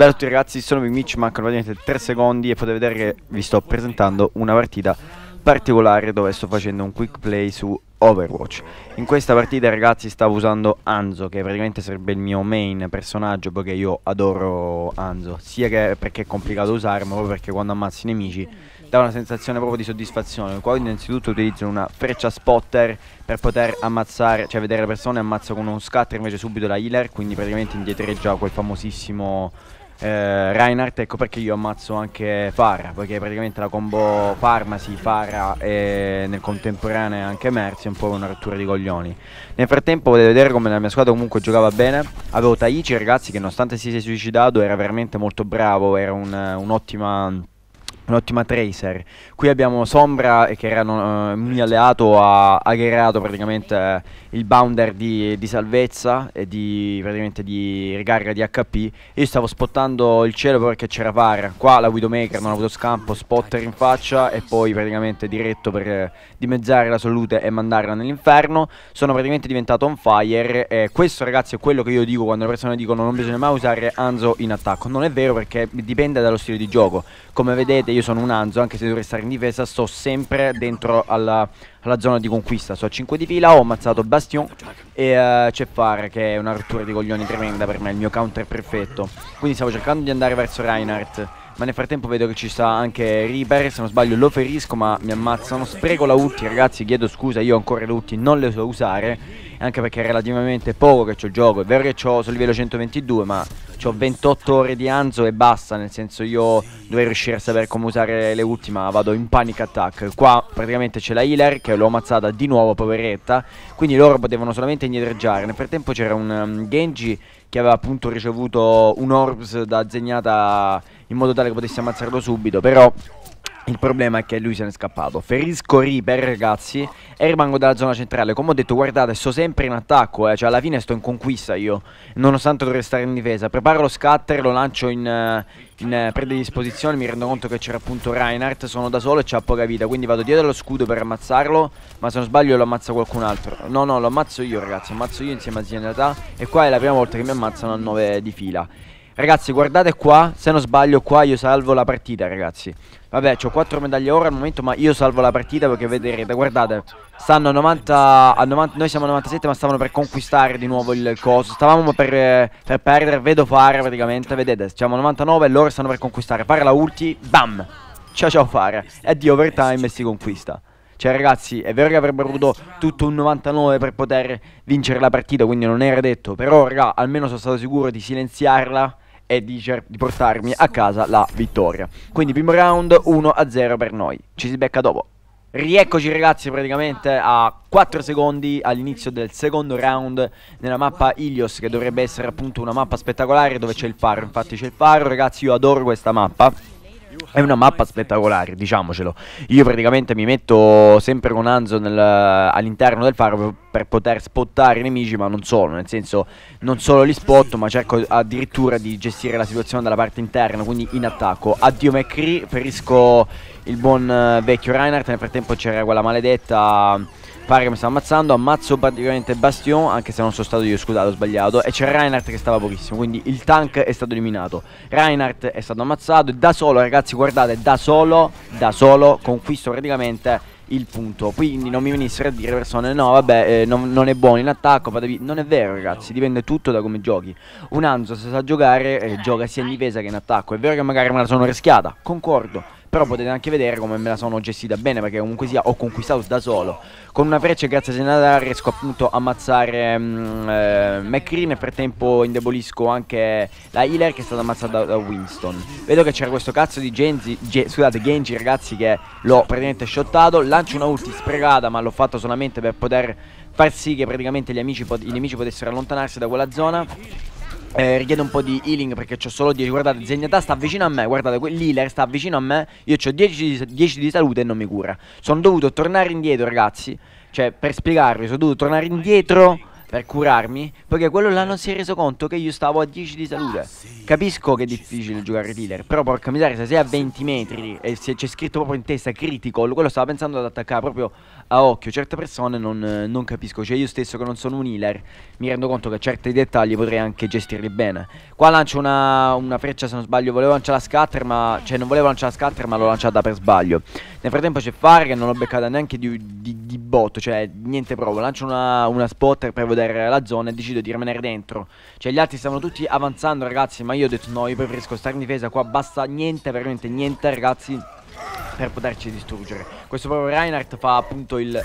Bello a tutti ragazzi, sono Big Mitch, mancano praticamente 3 secondi e potete vedere che vi sto presentando una partita particolare dove sto facendo un quick play su Overwatch. In questa partita ragazzi stavo usando Anzo che praticamente sarebbe il mio main personaggio perché io adoro Anzo, sia che perché è complicato usare ma proprio perché quando ammazzi i nemici dà una sensazione proprio di soddisfazione. Qua innanzitutto utilizzo una freccia spotter per poter ammazzare, cioè vedere le persone ammazzo con uno scatter invece subito la healer, quindi praticamente indietreggia quel famosissimo eh, Reinhardt ecco perché io ammazzo anche Farah poiché praticamente la combo Farmasi, Farah eh, e nel contemporaneo anche Mercy è un po' una rottura di coglioni nel frattempo potete vedere come la mia squadra comunque giocava bene avevo Taichi ragazzi che nonostante si sia suicidato era veramente molto bravo era un'ottima un'ottima tracer. Qui abbiamo Sombra eh, che era eh, un uh, mio alleato, ha agerato praticamente eh, il bounder di, di salvezza e di, praticamente di, ricarga di HP. Io stavo spottando il cielo perché c'era VAR. Qua la Widowmaker non ha avuto scampo, spotter in faccia e poi praticamente diretto per dimezzare la salute e mandarla nell'inferno. Sono praticamente diventato on fire e questo ragazzi è quello che io dico quando le persone dicono non bisogna mai usare Anzo in attacco. Non è vero perché dipende dallo stile di gioco. Come vedete io io sono un Anzo, anche se dovrei stare in difesa, sto sempre dentro alla, alla zona di conquista. Sto a 5 di fila, ho ammazzato Bastion e uh, c'è Far che è una rottura di coglioni tremenda per me, il mio counter perfetto. Quindi stavo cercando di andare verso Reinhardt. Ma nel frattempo vedo che ci sta anche Reaper, se non sbaglio lo ferisco ma mi ammazzano. Spreco la ulti ragazzi, chiedo scusa, io ancora le ulti non le so usare. Anche perché è relativamente poco che ho il gioco. È vero che ho sul livello 122 ma ho 28 ore di Anzo e basta, nel senso io dovrei riuscire a sapere come usare le ultime, vado in panic attack. Qua praticamente c'è la healer che l'ho ammazzata di nuovo, poveretta, quindi loro potevano solamente indietreggiare. Nel frattempo c'era un um, Genji che aveva appunto ricevuto un Orbs da zegnata in modo tale che potessi ammazzarlo subito, però il problema è che lui se n'è scappato. Ferisco Reaper, ragazzi, e rimango dalla zona centrale. Come ho detto, guardate, sto sempre in attacco, eh. cioè alla fine sto in conquista io, nonostante dovrei stare in difesa. Preparo lo scatter, lo lancio in, eh, in eh, predisposizione, mi rendo conto che c'era appunto Reinhardt, sono da solo e c'ha poca vita, quindi vado dietro allo scudo per ammazzarlo, ma se non sbaglio lo ammazza qualcun altro. No, no, lo ammazzo io, ragazzi, ammazzo io insieme a Zinata, e qua è la prima volta che mi ammazzano a 9 di fila. Ragazzi, guardate qua, se non sbaglio qua io salvo la partita, ragazzi. Vabbè, ho 4 medaglie ora al momento, ma io salvo la partita perché vedrete, guardate. Stanno a 90, a 90 noi siamo a 97, ma stavano per conquistare di nuovo il coso. Stavamo per, per perdere, vedo fare praticamente, vedete, siamo a 99 e loro stanno per conquistare. Fare la ulti, bam! Ciao ciao fare. E addio, overtime e si conquista. Cioè ragazzi, è vero che avrebbero avuto tutto un 99 per poter vincere la partita, quindi non era detto. Però raga, almeno sono stato sicuro di silenziarla e di, di portarmi a casa la vittoria. Quindi primo round 1-0 per noi. Ci si becca dopo. Rieccoci ragazzi praticamente a 4 secondi all'inizio del secondo round nella mappa Ilios che dovrebbe essere appunto una mappa spettacolare dove c'è il faro, infatti c'è il faro ragazzi io adoro questa mappa è una mappa spettacolare, diciamocelo. Io praticamente mi metto sempre con Anzo nel, all'interno del faro per, per poter spottare i nemici, ma non solo, nel senso non solo li spotto, ma cerco addirittura di gestire la situazione dalla parte interna, quindi in attacco. Addio McCree, ferisco il buon eh, vecchio Reinhardt, nel frattempo c'era quella maledetta pare che mi stava ammazzando Ammazzo praticamente Bastion Anche se non sono stato io, scusate, ho sbagliato E c'è Reinhardt che stava pochissimo Quindi il tank è stato eliminato Reinhardt è stato ammazzato E da solo, ragazzi, guardate Da solo, da solo Conquisto praticamente il punto Quindi non mi venissero a dire persone No vabbè eh, non, non, è buono in attacco fatevi... Non è vero ragazzi Dipende tutto da come giochi Un Anzo se sa giocare eh, Gioca sia in difesa che in attacco È vero che magari me la sono rischiata Concordo però potete anche vedere come me la sono gestita bene Perché comunque sia ho conquistato da solo Con una freccia grazie a Senada riesco appunto a ammazzare um, eh, McCree Nel frattempo indebolisco anche la healer che è stata ammazzata da, da Winston Vedo che c'era questo cazzo di Genzi, Ge Scusate Genji ragazzi che l'ho praticamente shottato Lancio una ulti sprecata ma l'ho fatto solamente per poter far sì che praticamente gli amici, i nemici potessero allontanarsi da quella zona eh, richiede un po' di healing perché ho solo 10 Guardate, Zegnata sta vicino a me Guardate, l'healer sta vicino a me Io ho 10 di, 10 di salute e non mi cura Sono dovuto tornare indietro, ragazzi Cioè, per spiegarvi, sono dovuto tornare indietro per curarmi Perché quello là non si è reso conto che io stavo a 10 di salute Capisco che è difficile giocare healer Però porca miseria se sei a 20 metri E se c'è scritto proprio in testa critical Quello stava pensando ad attaccare proprio a occhio Certe persone non, non capisco Cioè io stesso che non sono un healer Mi rendo conto che certi dettagli potrei anche gestirli bene Qua lancio una, una freccia se non sbaglio Volevo lanciare la scatter ma Cioè non volevo lanciare la scatter ma l'ho lanciata per sbaglio nel frattempo c'è Far che non l'ho beccata neanche di, di, di, botto, cioè niente provo. Lancio una, una spotter per vedere la zona e decido di rimanere dentro. Cioè gli altri stavano tutti avanzando ragazzi, ma io ho detto no, io preferisco stare in difesa. Qua basta niente, veramente niente ragazzi per poterci distruggere. Questo proprio Reinhardt fa appunto il,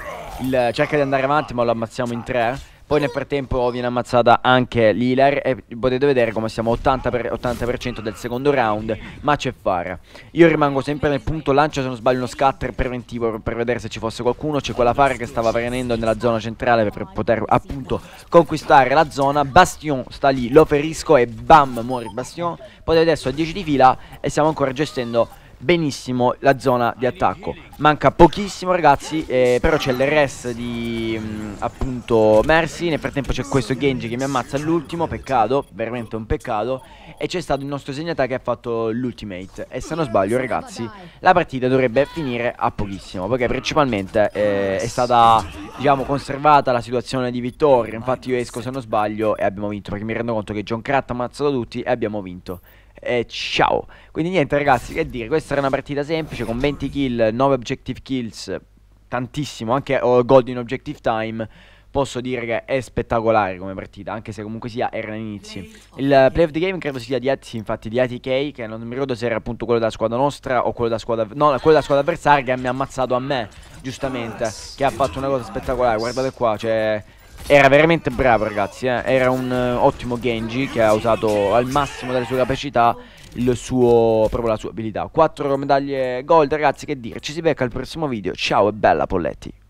il cerca di andare avanti ma lo ammazziamo in tre. Poi nel frattempo viene ammazzata anche Lilar e potete vedere come siamo 80%, per, 80 del secondo round, ma c'è Fara. Io rimango sempre nel punto lancio se non sbaglio uno scatter preventivo per vedere se ci fosse qualcuno, c'è quella Fara che stava venendo nella zona centrale per poter appunto conquistare la zona, Bastion sta lì, lo ferisco e bam muore Bastion. Poi adesso a 10 di fila e stiamo ancora gestendo benissimo la zona di attacco. Manca pochissimo ragazzi, eh, però c'è l'RS di mh, mm, appunto Mercy, nel frattempo c'è questo Genji che mi ammazza all'ultimo, peccato, veramente un peccato, e c'è stato il nostro segnata che ha fatto l'ultimate. E se non sbaglio ragazzi, la partita dovrebbe finire a pochissimo, perché principalmente eh, è stata diciamo conservata la situazione di vittoria, infatti io esco se non sbaglio e abbiamo vinto, perché mi rendo conto che John Cratt ha ammazzato tutti e abbiamo vinto e ciao. Quindi niente ragazzi, che dire, questa era una partita semplice con 20 kill, 9 objective kills, tantissimo, anche oh, gold in objective time posso dire che è spettacolare come partita, anche se comunque sia erano inizi. Il eh, play of the game credo sia di ATK, infatti di ATK, che non mi ricordo se era appunto quello della squadra nostra o quello della squadra, no, quello della squadra avversaria che mi ha ammazzato a me, giustamente, che ha fatto una cosa spettacolare, guardate qua, cioè era veramente bravo ragazzi, eh? era un uh, ottimo Genji che ha usato al massimo delle sue capacità suo, proprio la sua abilità. 4 medaglie gold ragazzi che dire, ci si becca al prossimo video, ciao e bella Polletti.